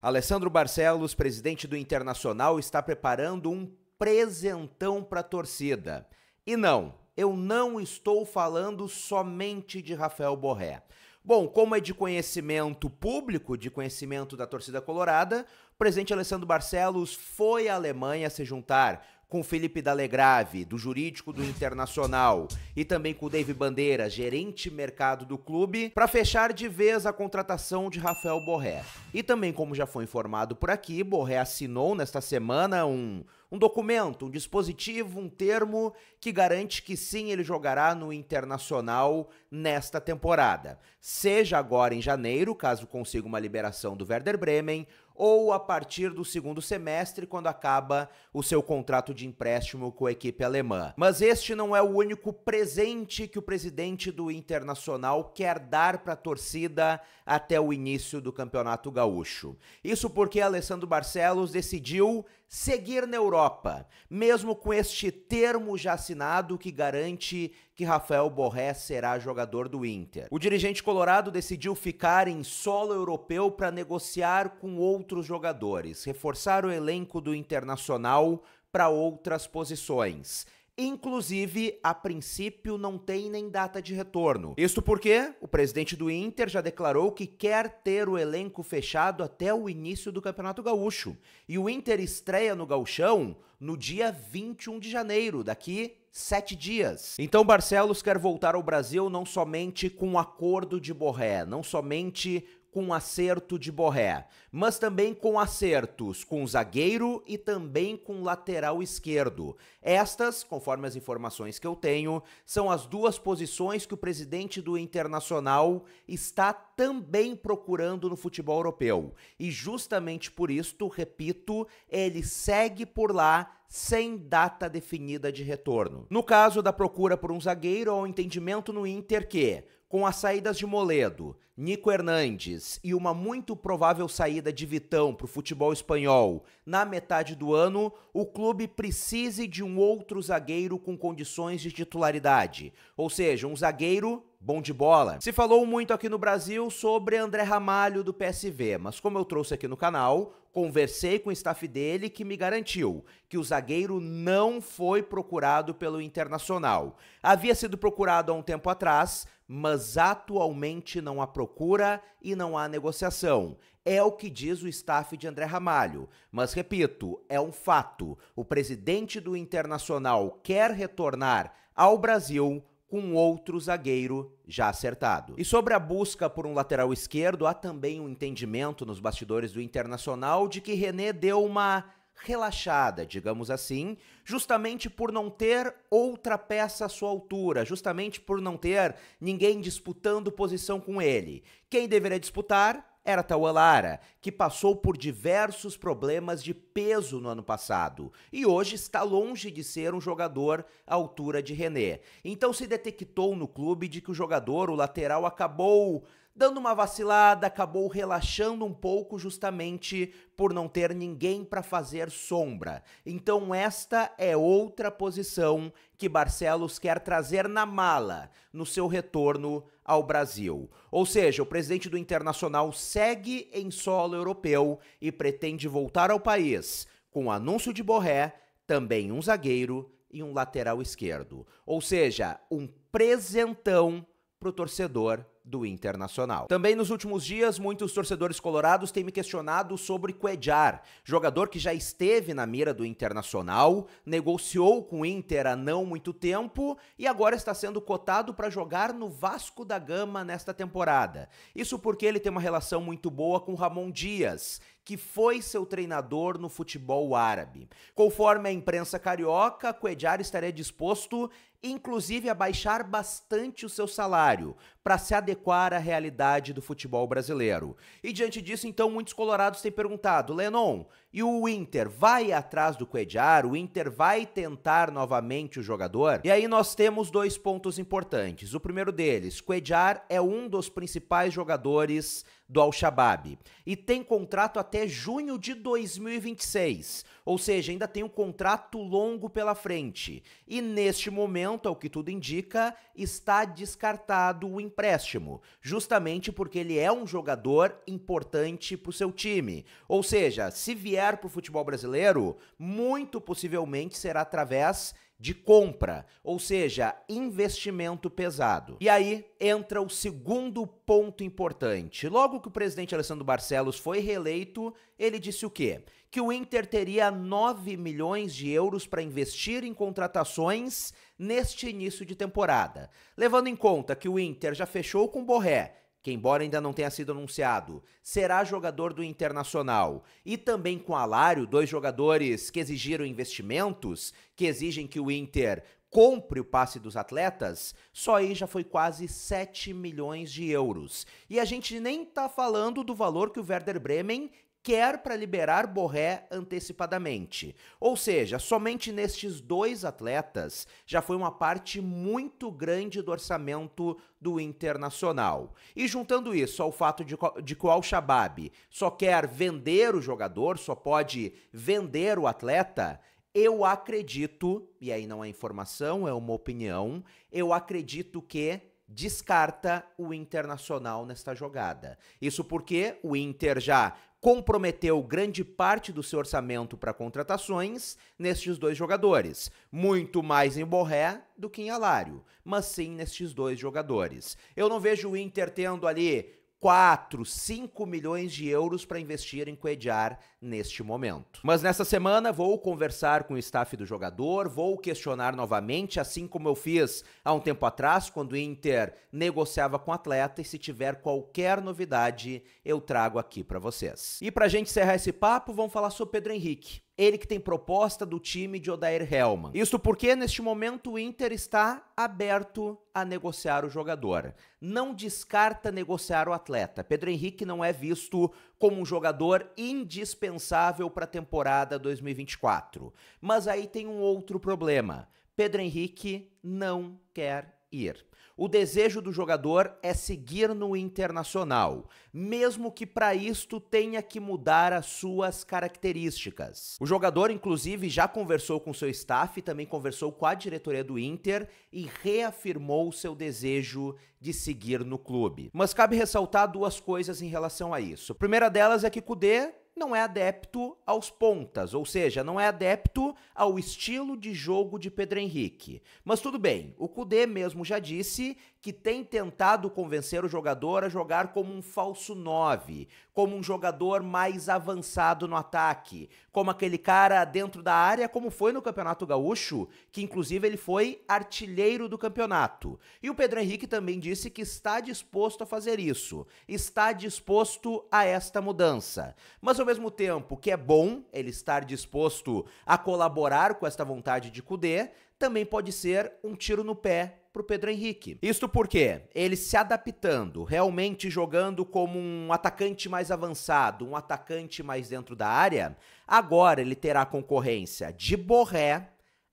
Alessandro Barcelos, presidente do Internacional, está preparando um presentão para a torcida. E não, eu não estou falando somente de Rafael Borré. Bom, como é de conhecimento público, de conhecimento da torcida colorada, o presidente Alessandro Barcelos foi à Alemanha se juntar com Felipe Dalegrave, do Jurídico do Internacional, e também com o Dave Bandeira, gerente mercado do clube, para fechar de vez a contratação de Rafael Borré. E também, como já foi informado por aqui, Borré assinou nesta semana um, um documento, um dispositivo, um termo que garante que sim, ele jogará no Internacional nesta temporada. Seja agora em janeiro, caso consiga uma liberação do Werder Bremen, ou a partir do segundo semestre, quando acaba o seu contrato de empréstimo com a equipe alemã. Mas este não é o único presente que o presidente do Internacional quer dar para a torcida até o início do Campeonato Gaúcho. Isso porque Alessandro Barcelos decidiu seguir na Europa, mesmo com este termo já assinado que garante que Rafael Borré será jogador do Inter. O dirigente colorado decidiu ficar em solo europeu para negociar com outros jogadores, reforçar o elenco do Internacional para outras posições. Inclusive, a princípio não tem nem data de retorno. Isso porque o presidente do Inter já declarou que quer ter o elenco fechado até o início do Campeonato Gaúcho. E o Inter estreia no Gauchão no dia 21 de janeiro, daqui sete dias. Então Barcelos quer voltar ao Brasil não somente com um acordo de Borré, não somente com acerto de Borré, mas também com acertos com zagueiro e também com lateral esquerdo. Estas, conforme as informações que eu tenho, são as duas posições que o presidente do Internacional está também procurando no futebol europeu. E justamente por isto, repito, ele segue por lá sem data definida de retorno. No caso da procura por um zagueiro, há um entendimento no Inter que com as saídas de Moledo, Nico Hernandes e uma muito provável saída de Vitão para o futebol espanhol na metade do ano, o clube precise de um outro zagueiro com condições de titularidade. Ou seja, um zagueiro bom de bola. Se falou muito aqui no Brasil sobre André Ramalho do PSV, mas como eu trouxe aqui no canal, conversei com o staff dele que me garantiu que o zagueiro não foi procurado pelo Internacional. Havia sido procurado há um tempo atrás, mas atualmente não há procura e não há negociação. É o que diz o staff de André Ramalho. Mas repito, é um fato. O presidente do Internacional quer retornar ao Brasil com outro zagueiro já acertado. E sobre a busca por um lateral esquerdo, há também um entendimento nos bastidores do Internacional de que René deu uma relaxada, digamos assim, justamente por não ter outra peça à sua altura, justamente por não ter ninguém disputando posição com ele. Quem deveria disputar era Lara, que passou por diversos problemas de peso no ano passado e hoje está longe de ser um jogador à altura de René. Então se detectou no clube de que o jogador, o lateral, acabou dando uma vacilada, acabou relaxando um pouco justamente por não ter ninguém para fazer sombra. Então esta é outra posição que Barcelos quer trazer na mala no seu retorno ao Brasil. Ou seja, o presidente do Internacional segue em solo europeu e pretende voltar ao país com o anúncio de Borré, também um zagueiro e um lateral esquerdo. Ou seja, um presentão para o torcedor do Internacional. Também nos últimos dias, muitos torcedores colorados têm me questionado sobre Cuejar, jogador que já esteve na mira do Internacional, negociou com o Inter há não muito tempo e agora está sendo cotado para jogar no Vasco da Gama nesta temporada. Isso porque ele tem uma relação muito boa com Ramon Dias, que foi seu treinador no futebol árabe. Conforme a imprensa carioca, Cuejar estaria disposto inclusive a baixar bastante o seu salário para se adequar à realidade do futebol brasileiro. E diante disso, então, muitos colorados têm perguntado: Lenon, e o Inter vai atrás do Coediar? O Inter vai tentar novamente o jogador? E aí nós temos dois pontos importantes. O primeiro deles, Coediar é um dos principais jogadores do Al-Shabaab e tem contrato até junho de 2026. Ou seja, ainda tem um contrato longo pela frente. E neste momento, ao que tudo indica, está descartado o empréstimo, justamente porque ele é um jogador importante para o seu time. Ou seja, se vier para o futebol brasileiro, muito possivelmente será através de compra, ou seja, investimento pesado. E aí entra o segundo ponto importante. Logo que o presidente Alessandro Barcelos foi reeleito, ele disse o quê? Que o Inter teria 9 milhões de euros para investir em contratações neste início de temporada. Levando em conta que o Inter já fechou com Borré que embora ainda não tenha sido anunciado, será jogador do Internacional, e também com Alário, dois jogadores que exigiram investimentos, que exigem que o Inter compre o passe dos atletas, só aí já foi quase 7 milhões de euros. E a gente nem tá falando do valor que o Werder Bremen quer para liberar Borré antecipadamente. Ou seja, somente nestes dois atletas já foi uma parte muito grande do orçamento do Internacional. E juntando isso ao fato de, de que o Al-Shabaab só quer vender o jogador, só pode vender o atleta, eu acredito, e aí não é informação, é uma opinião, eu acredito que descarta o Internacional nesta jogada. Isso porque o Inter já comprometeu grande parte do seu orçamento para contratações nestes dois jogadores, muito mais em Borré do que em Alário, mas sim nestes dois jogadores. Eu não vejo o Inter tendo ali 4, 5 milhões de euros para investir em Coediar neste momento. Mas nessa semana vou conversar com o staff do jogador, vou questionar novamente, assim como eu fiz há um tempo atrás, quando o Inter negociava com o atleta, e se tiver qualquer novidade, eu trago aqui para vocês. E para a gente encerrar esse papo, vamos falar sobre Pedro Henrique. Ele que tem proposta do time de Odair Hellman. Isso porque, neste momento, o Inter está aberto a negociar o jogador. Não descarta negociar o atleta. Pedro Henrique não é visto como um jogador indispensável para a temporada 2024. Mas aí tem um outro problema. Pedro Henrique não quer ir. O desejo do jogador é seguir no internacional, mesmo que para isto tenha que mudar as suas características. O jogador, inclusive, já conversou com seu staff, também conversou com a diretoria do Inter e reafirmou seu desejo de seguir no clube. Mas cabe ressaltar duas coisas em relação a isso. A primeira delas é que Kudê não é adepto aos pontas, ou seja, não é adepto ao estilo de jogo de Pedro Henrique. Mas tudo bem, o Cudê mesmo já disse que tem tentado convencer o jogador a jogar como um falso 9, como um jogador mais avançado no ataque, como aquele cara dentro da área, como foi no Campeonato Gaúcho, que inclusive ele foi artilheiro do campeonato. E o Pedro Henrique também disse que está disposto a fazer isso, está disposto a esta mudança. Mas eu mesmo tempo que é bom ele estar disposto a colaborar com esta vontade de Kudê, também pode ser um tiro no pé para o Pedro Henrique. Isto porque ele se adaptando, realmente jogando como um atacante mais avançado, um atacante mais dentro da área, agora ele terá concorrência de Borré,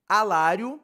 Alário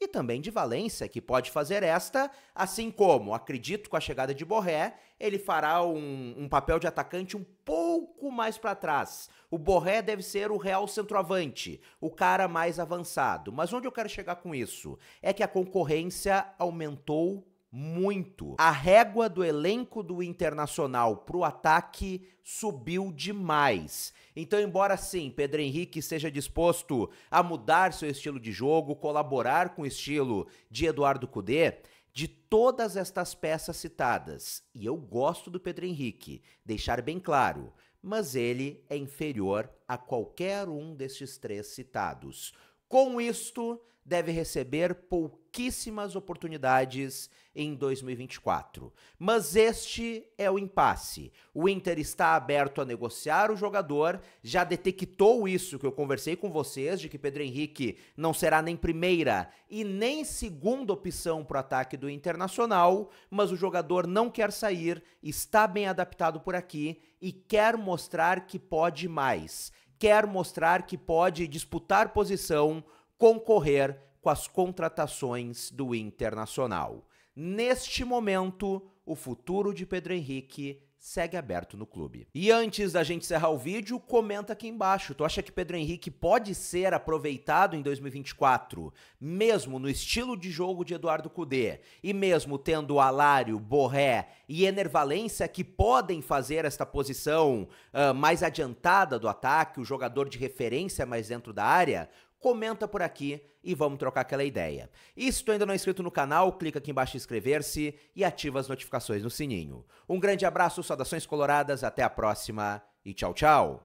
e também de Valência, que pode fazer esta, assim como, acredito, com a chegada de Borré, ele fará um, um papel de atacante um pouco mais para trás. O Borré deve ser o real centroavante, o cara mais avançado. Mas onde eu quero chegar com isso? É que a concorrência aumentou muito. A régua do elenco do Internacional pro ataque subiu demais. Então, embora sim, Pedro Henrique seja disposto a mudar seu estilo de jogo, colaborar com o estilo de Eduardo Cudê, de todas estas peças citadas, e eu gosto do Pedro Henrique, deixar bem claro, mas ele é inferior a qualquer um destes três citados. Com isto, deve receber pouquíssimas oportunidades em 2024. Mas este é o impasse. O Inter está aberto a negociar o jogador, já detectou isso que eu conversei com vocês, de que Pedro Henrique não será nem primeira e nem segunda opção para o ataque do Internacional, mas o jogador não quer sair, está bem adaptado por aqui e quer mostrar que pode mais. Quer mostrar que pode disputar posição concorrer com as contratações do Internacional. Neste momento, o futuro de Pedro Henrique segue aberto no clube. E antes da gente encerrar o vídeo, comenta aqui embaixo. Tu acha que Pedro Henrique pode ser aproveitado em 2024, mesmo no estilo de jogo de Eduardo Cudê, e mesmo tendo Alário, Borré e Enervalência que podem fazer esta posição uh, mais adiantada do ataque, o jogador de referência mais dentro da área? comenta por aqui e vamos trocar aquela ideia. E se tu ainda não é inscrito no canal, clica aqui embaixo em inscrever-se e ativa as notificações no sininho. Um grande abraço, saudações coloradas, até a próxima e tchau, tchau!